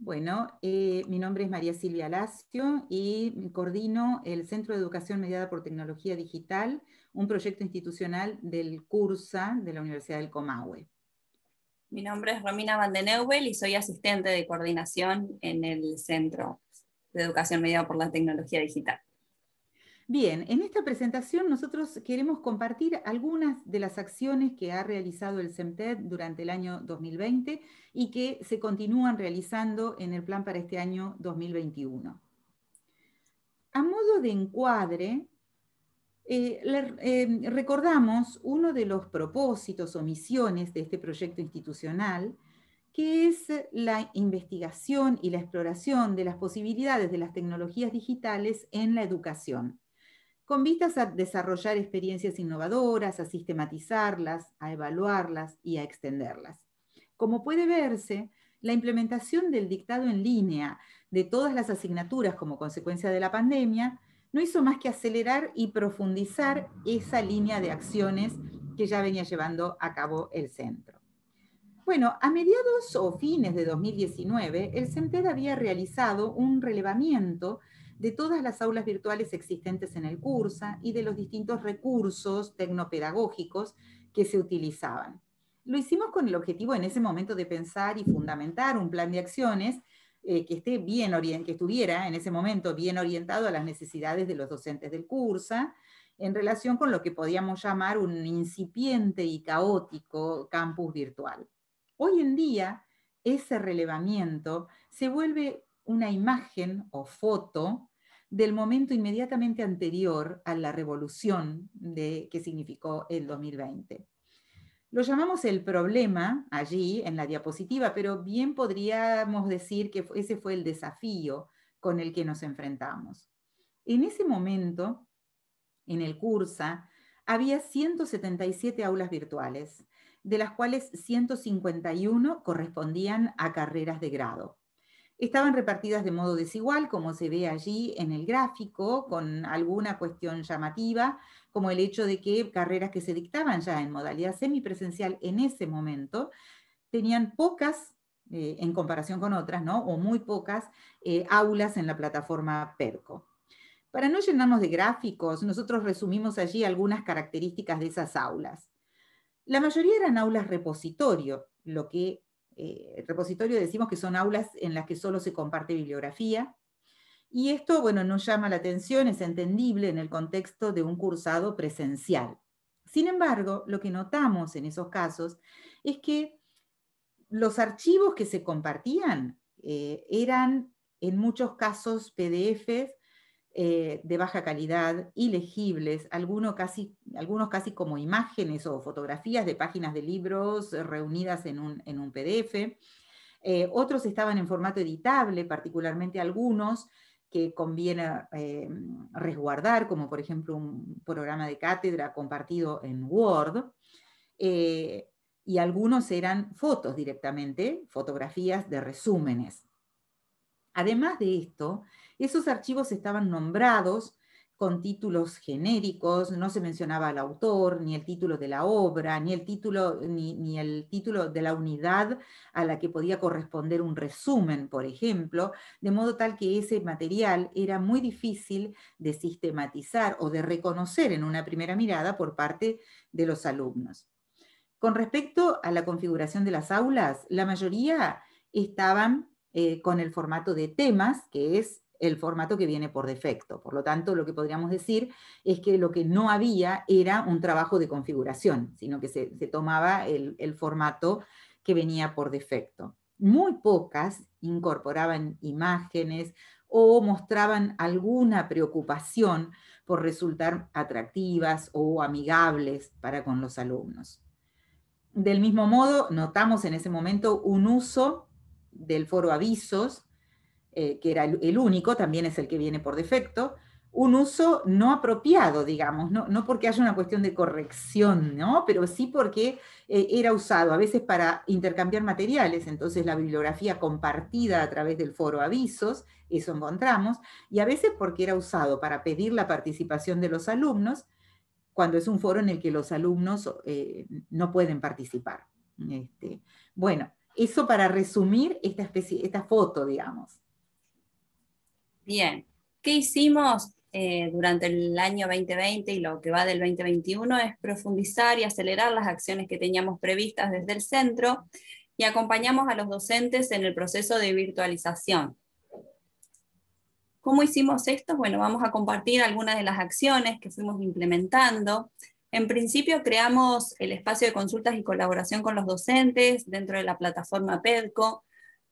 Bueno, eh, mi nombre es María Silvia Lacio y coordino el Centro de Educación Mediada por Tecnología Digital, un proyecto institucional del CURSA de la Universidad del Comahue. Mi nombre es Romina Van y soy asistente de coordinación en el Centro de Educación Mediada por la Tecnología Digital. Bien, en esta presentación nosotros queremos compartir algunas de las acciones que ha realizado el CEMTED durante el año 2020 y que se continúan realizando en el plan para este año 2021. A modo de encuadre, eh, eh, recordamos uno de los propósitos o misiones de este proyecto institucional, que es la investigación y la exploración de las posibilidades de las tecnologías digitales en la educación con vistas a desarrollar experiencias innovadoras, a sistematizarlas, a evaluarlas y a extenderlas. Como puede verse, la implementación del dictado en línea de todas las asignaturas como consecuencia de la pandemia no hizo más que acelerar y profundizar esa línea de acciones que ya venía llevando a cabo el centro. Bueno, a mediados o fines de 2019, el CEMTED había realizado un relevamiento de todas las aulas virtuales existentes en el cursa y de los distintos recursos tecnopedagógicos que se utilizaban. Lo hicimos con el objetivo en ese momento de pensar y fundamentar un plan de acciones eh, que, esté bien que estuviera en ese momento bien orientado a las necesidades de los docentes del cursa, en relación con lo que podíamos llamar un incipiente y caótico campus virtual. Hoy en día, ese relevamiento se vuelve una imagen o foto del momento inmediatamente anterior a la revolución de, que significó el 2020. Lo llamamos el problema allí en la diapositiva, pero bien podríamos decir que ese fue el desafío con el que nos enfrentamos. En ese momento, en el cursa, había 177 aulas virtuales, de las cuales 151 correspondían a carreras de grado. Estaban repartidas de modo desigual, como se ve allí en el gráfico, con alguna cuestión llamativa, como el hecho de que carreras que se dictaban ya en modalidad semipresencial en ese momento tenían pocas, eh, en comparación con otras, ¿no? o muy pocas, eh, aulas en la plataforma PERCO. Para no llenarnos de gráficos, nosotros resumimos allí algunas características de esas aulas. La mayoría eran aulas repositorio, lo que eh, repositorio decimos que son aulas en las que solo se comparte bibliografía, y esto, bueno, nos llama la atención, es entendible en el contexto de un cursado presencial. Sin embargo, lo que notamos en esos casos es que los archivos que se compartían eh, eran en muchos casos PDFs eh, de baja calidad, ilegibles, algunos casi, algunos casi como imágenes o fotografías de páginas de libros reunidas en un, PDF. Eh, otros estaban en formato editable, particularmente algunos que conviene eh, resguardar, como por ejemplo un programa de cátedra compartido en Word. y algunos eran fotos directamente, fotografías de resúmenes. Además de esto, esos archivos estaban nombrados con títulos genéricos, no se mencionaba el autor, ni el título de la obra, ni el título, ni, ni el título de la unidad a la que podía corresponder un resumen, por ejemplo, de modo tal que ese material era muy difícil de sistematizar o de reconocer en una primera mirada por parte de los alumnos. Con respecto a la configuración de las aulas, la mayoría estaban eh, con el formato de temas, que es el formato que viene por defecto. Por lo tanto, lo que podríamos decir es que lo que no había era un trabajo de configuración, sino que se, tomaba el, el, formato que venía por defecto. Muy pocas incorporaban imágenes o mostraban alguna preocupación por resultar atractivas o amigables para con los alumnos. Del mismo modo, notamos en ese momento un uso del foro avisos, eh, que era el, único, también es el que viene por defecto, un uso no apropiado, digamos, no, porque haya una cuestión de corrección, ¿no? pero sí porque eh, era usado a veces para intercambiar materiales, entonces la bibliografía compartida a través del foro avisos, eso encontramos, y a veces porque era usado para pedir la participación de los alumnos, cuando es un foro en el que los alumnos eh, no pueden participar. Este, bueno, eso para resumir esta, especie, esta foto, digamos. Bien, ¿qué hicimos eh, durante el año 2020 y lo que va del 2021 es profundizar y acelerar las acciones que teníamos previstas desde el centro y acompañamos a los docentes en el proceso de virtualización. ¿Cómo hicimos esto? Bueno, vamos a compartir algunas de las acciones que fuimos implementando. En principio creamos el espacio de consultas y colaboración con los docentes dentro de la plataforma PEDCO.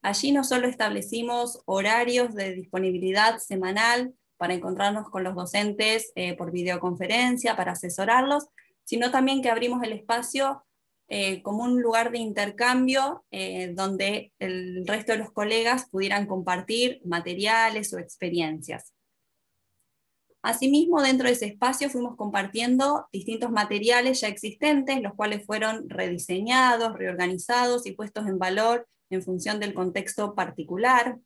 Allí no solo establecimos horarios de disponibilidad semanal para encontrarnos con los docentes eh, por videoconferencia, para asesorarlos, sino también que abrimos el espacio eh, como un lugar de intercambio eh, donde el resto de los colegas pudieran compartir materiales o experiencias. Asimismo, dentro de ese espacio fuimos compartiendo distintos materiales ya existentes, los cuales fueron rediseñados, reorganizados y puestos en valor en función del contexto particular.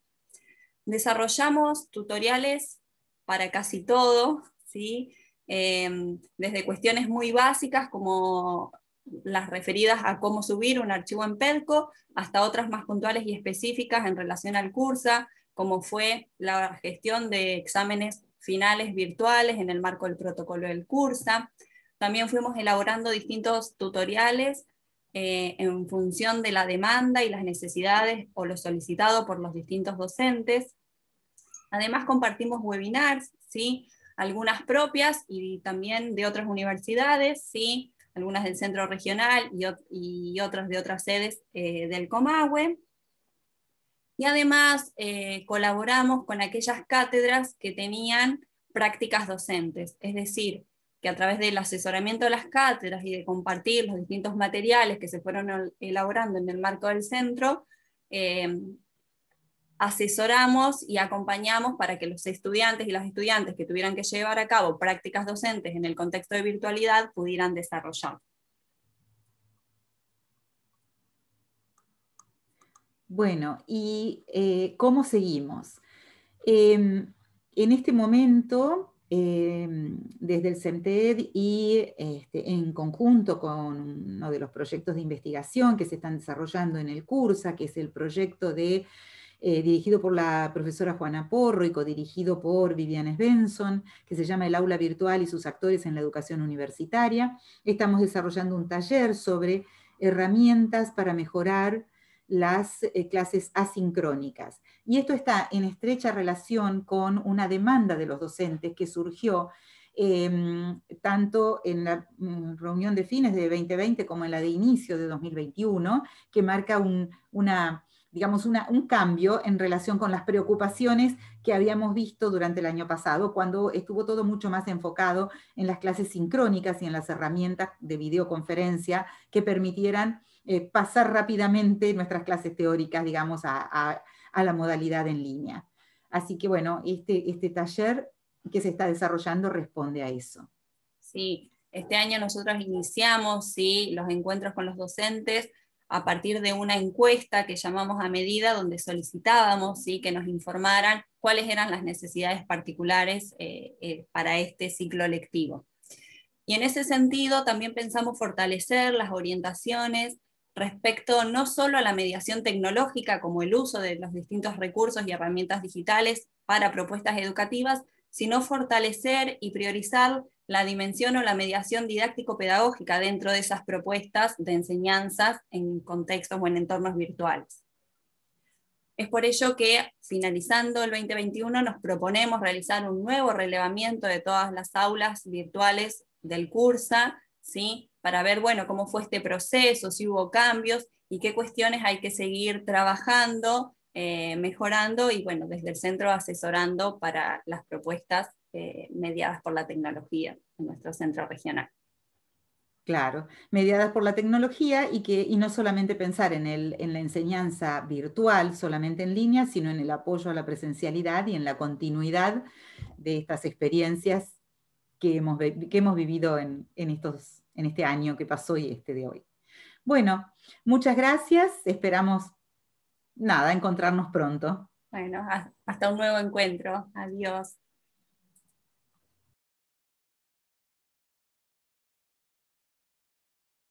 Desarrollamos tutoriales para casi todo, ¿sí? Em, desde cuestiones muy básicas como las referidas a cómo subir un archivo en Pelco, hasta otras más puntuales y específicas en relación al curso, como fue la gestión de exámenes finales virtuales en el marco del protocolo del Cursa. También fuimos elaborando distintos tutoriales eh, en función de la demanda y las necesidades o lo solicitado por los distintos docentes. Además compartimos webinars, ¿sí? algunas propias y también de otras universidades, ¿sí? algunas del centro regional y, otras de otras sedes eh, del Comahue. Y además eh, colaboramos con aquellas cátedras que tenían prácticas docentes, es decir, que a través del asesoramiento de las cátedras y de compartir los distintos materiales que se fueron elaborando en el marco del centro, eh, asesoramos y acompañamos para que los estudiantes y las estudiantes que tuvieran que llevar a cabo prácticas docentes en el contexto de virtualidad pudieran desarrollar. Bueno, ¿y eh, cómo seguimos? Em, en este momento, em, desde el CEMTED y este, en conjunto con uno de los proyectos de investigación que se están desarrollando en el CURSA, que es el proyecto eh, dirigido por la profesora Juana Porro y codirigido por Viviana Svensson, que se llama El aula virtual y sus actores en la educación universitaria, estamos desarrollando un taller sobre herramientas para mejorar las eh, clases asincrónicas. Y esto está en estrecha relación con una demanda de los docentes que surgió em, tanto en la mm, reunión de fines de 2020 como en la de inicio de 2021, que marca un, una, digamos, un cambio en relación con las preocupaciones que habíamos visto durante el año pasado, cuando estuvo todo mucho más enfocado en las clases sincrónicas y en las herramientas de videoconferencia que permitieran eh, pasar rápidamente nuestras clases teóricas, digamos, a, la modalidad en línea. Así que bueno, este, este, taller que se está desarrollando responde a eso. Sí, este año nosotros iniciamos ¿sí? los encuentros con los docentes a partir de una encuesta que llamamos a medida, donde solicitábamos ¿sí? que nos informaran cuáles eran las necesidades particulares eh, eh, para este ciclo lectivo. Y en ese sentido también pensamos fortalecer las orientaciones respecto no solo a la mediación tecnológica, como el uso de los distintos recursos y herramientas digitales para propuestas educativas, sino fortalecer y priorizar la dimensión o la mediación didáctico-pedagógica dentro de esas propuestas de enseñanzas en contextos o en entornos virtuales. Es por ello que, finalizando el 2021, nos proponemos realizar un nuevo relevamiento de todas las aulas virtuales del cursa, ¿sí? para ver, bueno, cómo fue este proceso, si hubo cambios y qué cuestiones hay que seguir trabajando, eh, mejorando y, bueno, desde el centro asesorando para las propuestas eh, mediadas por la tecnología en nuestro centro regional. Claro, mediadas por la tecnología y, que, y no solamente pensar en, el, en la enseñanza virtual, solamente en línea, sino en el apoyo a la presencialidad y en la continuidad de estas experiencias que hemos, que hemos vivido en, estos, en este año que pasó y este de hoy. Bueno, muchas gracias. Esperamos, nada, encontrarnos pronto. Bueno, hasta un nuevo encuentro. Adiós.